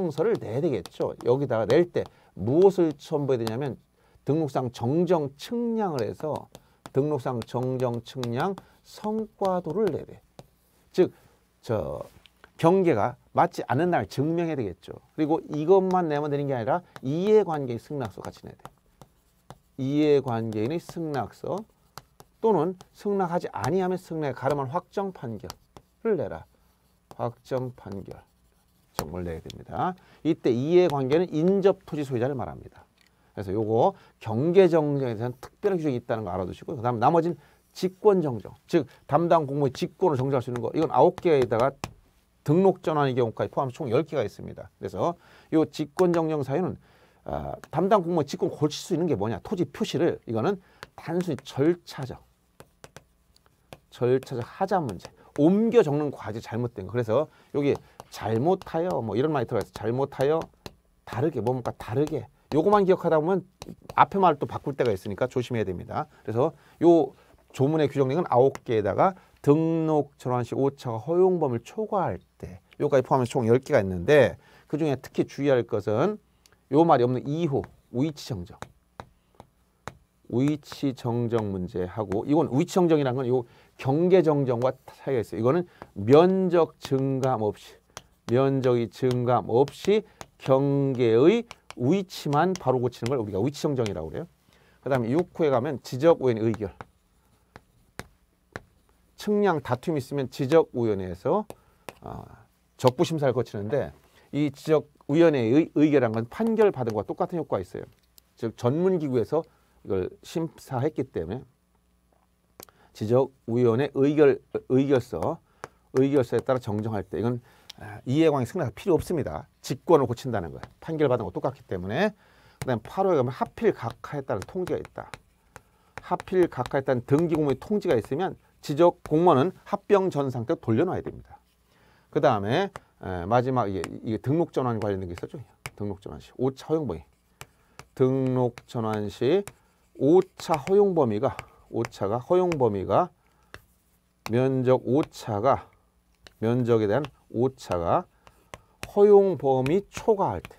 신청서를 내야 되겠죠. 여기다가 낼 때 무엇을 첨부해야 되냐면 등록상 정정 측량을 해서 등록상 정정 측량 성과도를 내래. 즉, 저 경계가 맞지 않은 날 증명해야 되겠죠. 그리고 이것만 내면 되는 게 아니라 이해관계의 승낙서 같이 내야 돼요. 이해관계인의 승낙서 또는 승낙하지 아니하면 승낙에 가름한 확정 판결을 내라. 확정 판결. 정을 내야 됩니다. 이때 이해관계는 인접토지 소유자를 말합니다. 그래서 요거 경계정정에 대한 특별한 규정이 있다는 거 알아두시고 그다음 나머지는 직권정정, 즉 담당 공무의 직권을 정정할 수 있는 거 이건 아홉 개에다가 등록 전환의 경우까지 포함해서 총1 0개가 있습니다. 그래서 이 직권정령 사유는 어, 담당 공무원 직권 골칠 수 있는 게 뭐냐. 토지 표시를 이거는 단순히 절차적 절차적 하자 문제 옮겨 적는 과제 잘못된 거. 그래서 여기 잘못하여 뭐 이런 말이 들어가 있어. 잘못하여 다르게 뭔가 다르게 요거만 기억하다 보면 앞에 말을 또 바꿀 때가 있으니까 조심해야 됩니다. 그래서 요 조문의 규정력은 아 개에다가 등록 전환 시 오차가 허용 범위 초과할 여기까지 포함해서 총 열개가 있는데 그중에 특히 주의할 것은 요 말이 없는 2호 위치 정정. 위치 정정 문제하고 이건 위치 정정이란 건요 경계 정정과 차이가 있어요. 이거는 면적 증감 없이 면적이 증감 없이 경계의 위치만 바로 고치는 걸 우리가 위치 정정이라고 그래요. 그다음에 6호에 가면 지적 우연 의결. 측량 다툼이 있으면 지적 우연에서 어, 적부 심사를 거치는데 이 지적 위원회의 의결한 건 판결 받은 것과 똑같은 효과가 있어요. 즉 전문 기구에서 이걸 심사했기 때문에 지적 위원회 의결 의결서 의결서에 따라 정정할 때 이건 아, 이해관계 승낙할 필요 없습니다. 직권을 고친다는 거예요. 판결 받은 거 똑같기 때문에 그다음 8호에 가면 하필 각하에 따른 통지가 있다. 하필 각하에 따른 등기 공무의 통지가 있으면 지적 공무원은 합병 전 상태로 돌려놔야 됩니다. 그 다음에 마지막 이게, 이게 등록 전환 관련된 게 있었죠. 등록 전환 시오차 허용 범위. 등록 전환 시오차 허용 범위가 오차가 허용 범위가 면적 오차가 면적에 대한 오차가 허용 범위 초과할 때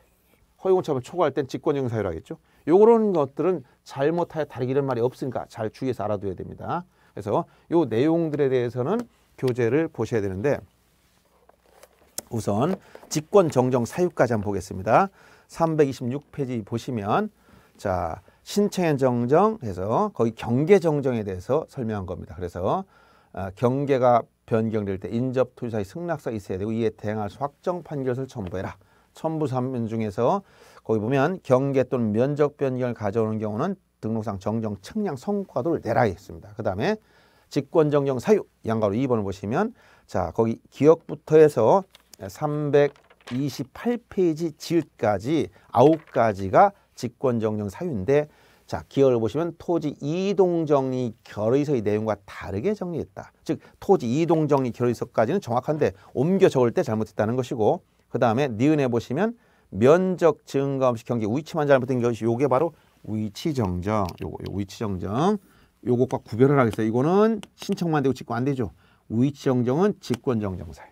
허용 범위 초과할 땐 직권적 사유라 겠죠 요런 것들은 잘못하여 다르기 이런 말이 없으니까 잘 주의해서 알아둬야 됩니다. 그래서 요 내용들에 대해서는 교재를 보셔야 되는데 우선 직권 정정 사유까지 한번 보겠습니다. 326페이지 보시면 자 신청의 정정해서 거기 경계 정정에 대해서 설명한 겁니다. 그래서 아, 경계가 변경될 때 인접 투자의 승낙서 있어야 되고 이에 대항할 수 확정 판결서를 첨부해라. 첨부 사면 중에서 거기 보면 경계 또는 면적 변경을 가져오는 경우는 등록상 정정 측량 성과도를 내라 했습니다. 그 다음에 직권 정정 사유 양가로 2번을 보시면 자 거기 기억부터 해서 328페이지 지읒까지 아홉 가지가직권정정 사유인데 자 기어를 보시면 토지 이동정리 결의서의 내용과 다르게 정리했다. 즉 토지 이동정리 결의서까지는 정확한데 옮겨 적을 때 잘못했다는 것이고 그 다음에 니은에 보시면 면적 증가 음식 경계 위치만 잘못된 것이 요게 바로 위치 정정 요거 요 위치 정정 요것과 구별을 하겠어요. 이거는 신청만 되고 직권 안 되죠. 위치 정정은 직권 정정 사유.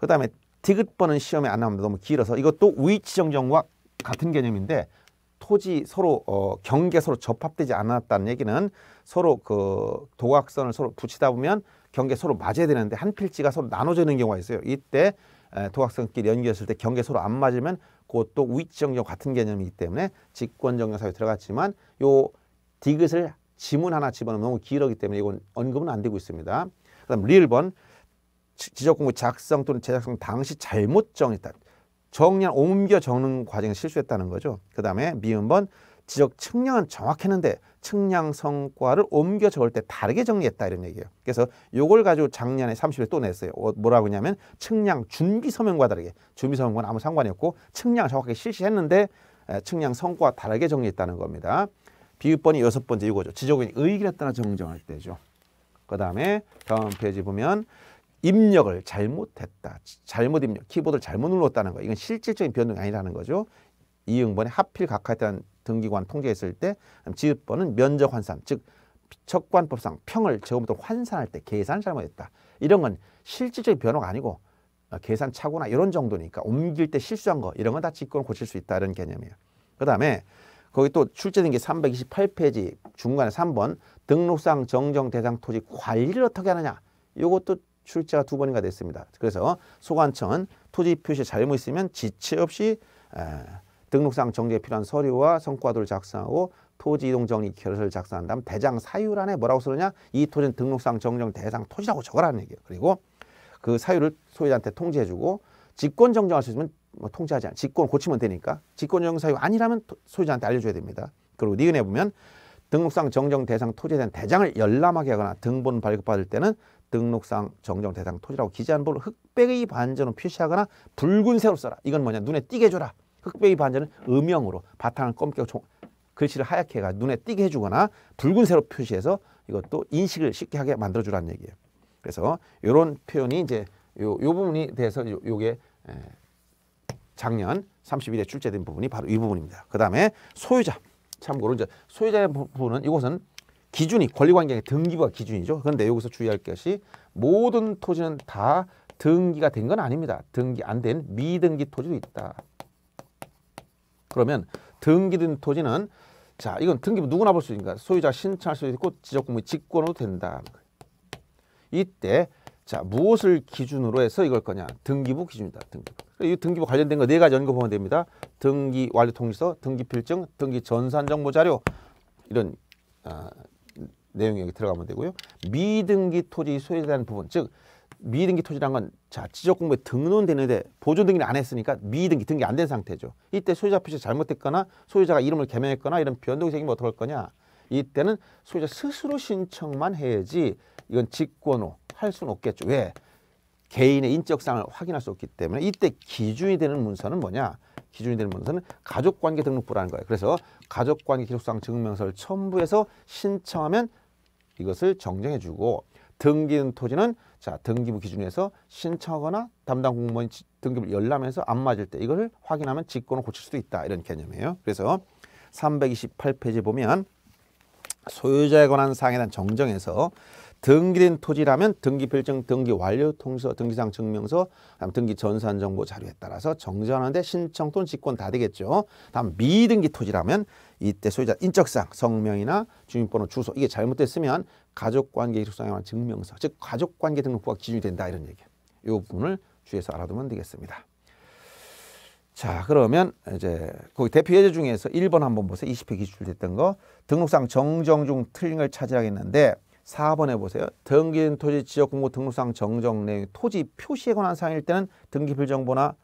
그 다음에 디귿번은 시험에 안 나옵니다. 너무 길어서 이것도 위치정정과 같은 개념인데 토지 서로 어, 경계 서로 접합되지 않았다는 얘기는 서로 그 도각선을 서로 붙이다 보면 경계 서로 맞아야 되는데 한 필지가 서로 나눠지는 경우가 있어요. 이때 도각선끼리 연결했을 때 경계 서로 안 맞으면 그것도 위치정정 같은 개념이기 때문에 직권정경사에 들어갔지만 요 디귿을 지문 하나 집어넣으면 너무 길어기 때문에 이건 언급은 안 되고 있습니다. 그 다음 리을번 지적공부 작성 또는 제작성 당시 잘못 정했다. 정량 옮겨 적는 과정에 실수했다는 거죠. 그 다음에 미음번 지적 측량은 정확했는데 측량 성과를 옮겨 적을 때 다르게 정리했다 이런 얘기예요. 그래서 요걸 가지고 작년에 30일 또 냈어요. 어, 뭐라고 하냐면 측량 준비 서명과 다르게 준비 서명과는 아무 상관이 없고 측량 정확하게 실시했는데 측량 성과 다르게 정리했다는 겁니다. 비유번이 여섯 번째 이거죠. 지적인 의견에 따라 정정할 때죠. 그 다음에 다음 페이지 보면 입력을 잘못했다. 잘못 입력, 키보드를 잘못 눌렀다는 거. 이건 실질적인 변동이 아니라는 거죠. 이응번에 하필 각하에 대한 등기관 통제했을 때 지읒번은 면적 환산, 즉 적관법상 평을 제곱부터 환산할 때 계산을 잘못했다. 이런 건 실질적인 변화가 아니고 어, 계산 차고나 이런 정도니까 옮길 때 실수한 거 이런 건 다 직권 을 고칠 수 있다는 개념이에요. 그 다음에 거기 또 출제된 게 328페이지 중간에 3번 등록상 정정 대상 토지 관리를 어떻게 하느냐 이것도 출제가 두 번인가 됐습니다. 그래서 소관청은 토지 표시 잘못 있으면 지체 없이 에, 등록상 정제에 필요한 서류와 성과도를 작성하고 토지 이동 정리 결의서를 작성한 다면 대장 사유란에 뭐라고 쓰느냐 이 토지는 등록상 정정 대상 토지라고 적어라는 얘기예요. 그리고 그 사유를 소유자한테 통지해주고 직권 정정할 수 있으면 뭐 통지하지 않. 아 직권 고치면 되니까 직권 정정 사유 아니라면 소유자한테 알려줘야 됩니다. 그리고 니은에 보면 등록상 정정 대상 토지에 대한 대장을 열람하게 하거나 등본 발급받을 때는 등록상 정정 대상 토지라고 기재한 번호 흑백의 반전은 표시하거나 붉은색으로 써라. 이건 뭐냐? 눈에 띄게 해줘라. 흑백의 반전은 음영으로 바탕을 검게 글씨를 하얗게 해가 눈에 띄게 해주거나 붉은색으로 표시해서 이것도 인식을 쉽게 하게 만들어주라는 얘기예요. 그래서 이런 표현이 이제 요, 요 부분이 돼서 요, 요게 에, 작년 31회 출제된 부분이 바로 이 부분입니다. 그 다음에 소유자. 참고로 이제 소유자의 부분은 이것은 기준이 권리관계의 등기부가 기준이죠. 그런데 여기서 주의할 것이 모든 토지는 다 등기가 된 건 아닙니다. 등기 안 된 미등기 토지도 있다. 그러면 등기된 토지는 자 이건 등기부 누구나 볼 수있는니까 소유자 신청할 수 있고 지적공부 직권으로 된다. 이때 자 무엇을 기준으로 해서 이걸 거냐 등기부 기준이다. 등기부. 이 등기부 관련된 거 네 가지 연구보면 됩니다. 등기 완료 통지서, 등기 필증, 등기 전산 정보 자료 이런 어, 내용이 여기 들어가면 되고요. 미등기 토지 소유에 대한 부분, 즉 미등기 토지란 건 자, 지적 공부에 등록되는데 보존 등기는안 했으니까 미등기 등기 안 된 상태죠. 이때 소유자 표시 잘못됐거나 소유자가 이름을 개명했거나 이런 변동이 생기면 어떡할 거냐? 이때는 소유자 스스로 신청만 해야지 이건 직권호 할 수는 없겠죠. 왜? 개인의 인적사항을 확인할 수 없기 때문에 이때 기준이 되는 문서는 뭐냐? 기준이 되는 문서는 가족관계 등록부라는 거예요. 그래서 가족관계 기록상 증명서를 첨부해서 신청하면 이것을 정정해주고 등기는 토지는 자 등기부 기준에서 신청하거나 담당 공무원이 등기부를 열람해서 안 맞을 때 이거를 확인하면 직권을 고칠 수도 있다 이런 개념이에요. 그래서 328페이지 보면 소유자에 관한 사항에 대한 정정에서 등기된 토지라면 등기필증, 등기완료 통지서, 등기상 증명서, 등기 전산 정보 자료에 따라서 정정하는데 신청 또는 직권 다 되겠죠. 다음 미등기 토지라면 이때 소유자 인적사항, 성명이나 주민번호, 주소 이게 잘못됐으면 가족관계 이속상에 관한 증명서, 즉 가족관계 등록부가 기준이 된다 이런 얘기. 이 부분을 주의해서 알아두면 되겠습니다. 자 그러면 이제 그 대표 예제 중에서 1번 한번 보세요. 20회 기출됐던 거 등록상 정정 중 틀린걸 찾으라겠는데 4번에 보세요. 등기된 토지 지역 공고 등록상 정정 내 토지 표시에 관한 사항일 때는 등기필 정보나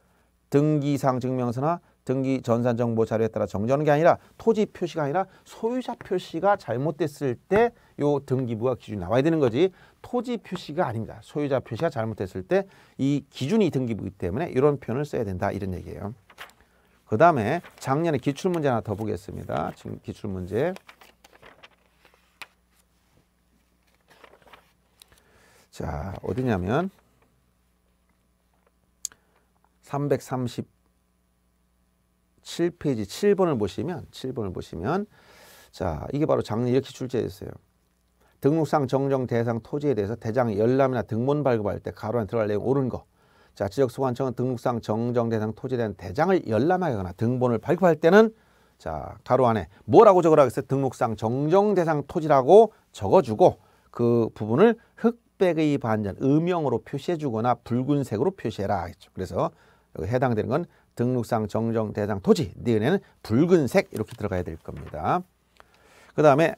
등기상 증명서나 등기 전산 정보 자료에 따라 정정하는게 아니라 토지 표시가 아니라 소유자 표시가 잘못됐을 때 요 등기부가 기준이 나와야 되는 거지 토지 표시가 아닙니다. 소유자 표시가 잘못됐을 때 이 기준이 등기부이기 때문에 이런 표현을 써야 된다 이런 얘기예요. 그 다음에 작년에 기출문제 하나 더 보겠습니다. 지금 기출문제 자 어디냐면 330 7페이지 7번을 보시면 7번을 보시면 자, 이게 바로 작년 이렇게 출제했어요. 등록상 정정 대상 토지에 대해서 대장 열람이나 등본 발급할 때 가로 안 들어갈 내용 옳은 거. 자, 지역 소관청은 등록상 정정 대상 토지에 대한 대장을 열람하거나 등본을 발급할 때는 자, 가로 안에 뭐라고 적으라겠어요? 등록상 정정 대상 토지라고 적어주고 그 부분을 흑백의 반전 음영으로 표시해 주거나 붉은색으로 표시해라 했죠. 그래서 여기 해당되는 건 등록상 정정 대상 토지 니은에는 붉은색 이렇게 들어가야 될 겁니다. 그 다음에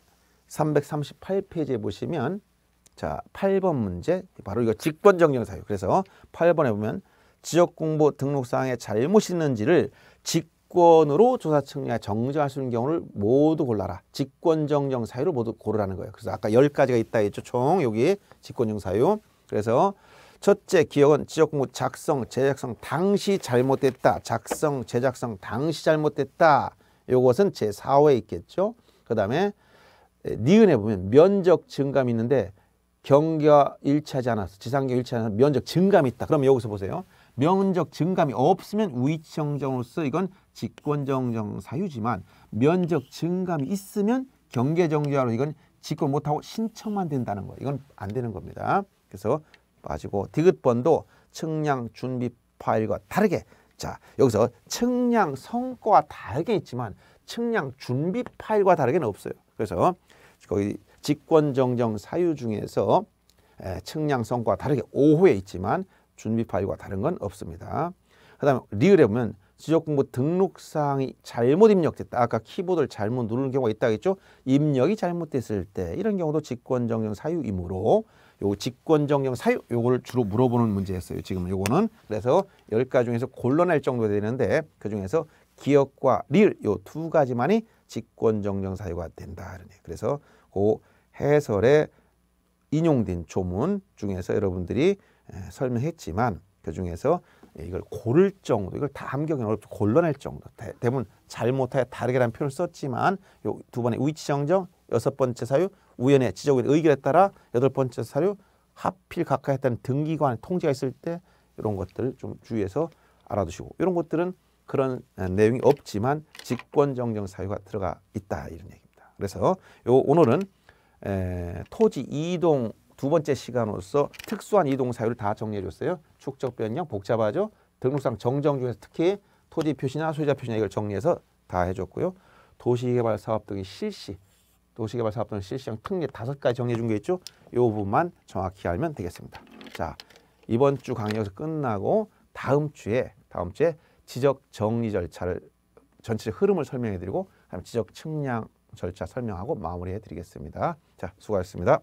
338페이지에 보시면 자 8번 문제 바로 이거 직권 정정 사유 그래서 8번에 보면 지역공보 등록사항에 잘못 있는지를 직권으로 조사 측량에 정정할 수 있는 경우를 모두 골라라. 직권 정정 사유를 모두 고르라는 거예요. 그래서 아까 1 0가지가 있다 했죠. 총 여기 직권 정사유. 그래서 첫째 기억은 지적공부 작성, 제작성 당시 잘못됐다. 작성, 제작성 당시 잘못됐다. 이것은 제사호에 있겠죠. 그 다음에 니은에 보면 면적 증감이 있는데 경계와 일치하지 않아서 지상경 일치하지 않아서 면적 증감이 있다. 그럼 여기서 보세요. 면적 증감이 없으면 우위치정정으로서 이건 직권정정 사유지만 면적 증감이 있으면 경계정지하로 이건 직권 못하고 신청만 된다는 거예요. 이건 안 되는 겁니다. 그래서 가지고 디귿번도 측량 준비 파일과 다르게 자 여기서 측량 성과 다르게 있지만 측량 준비 파일과 다르게는 없어요. 그래서 거기 직권정정 사유 중에서 에, 측량 성과 다르게 5호에 있지만 준비 파일과 다른 건 없습니다. 그 다음에 리을에 보면 지적공부 등록사항이 잘못 입력됐다. 아까 키보드를 잘못 누르는 경우가 있다 했죠. 입력이 잘못됐을 때 이런 경우도 직권정정 사유이므로 요 직권정령 사유 요걸 주로 물어보는 문제였어요. 지금 요거는 그래서 열 가지 중에서 골라낼 정도 되는데 그 중에서 기억과 릴요두 가지만이 직권정령 사유가 된다. 그러 그래서 그 해설에 인용된 조문 중에서 여러분들이 설명했지만 그 중에서 이걸 고를 정도, 이걸 다 함경이 어렵죠. 골라낼 정도. 대, 대부분 잘못하여 다르게라는 표현을 썼지만 요 두 번의 위치정정, 여섯 번째 사유, 우연의 지적의의결에 따라 여덟 번째 사료 하필 가까이 했다는 등기관 의 통지가 있을 때 이런 것들 좀 주의해서 알아두시고 이런 것들은 그런 내용이 없지만 직권정정 사유가 들어가 있다 이런 얘기입니다. 그래서 요 오늘은 에, 토지 이동 두 번째 시간으로서 특수한 이동 사유를 다 정리해 줬어요. 축적 변경 복잡하죠. 등록상 정정 중에서 특히 토지 표시나 소유자 표시나 이걸 정리해서 다 해줬고요. 도시개발 사업 등의 실시 도시개발사업等실시장 특례 다섯 가지 정해준 게 있죠. 이 부분만 정확히 알면 되겠습니다. 자, 이번 주 강의 여기서 끝나고 다음 주에 다음 주에 지적 정리 절차를 전체 흐름을 설명해드리고 지적 측량 절차 설명하고 마무리해드리겠습니다. 자, 수고하셨습니다.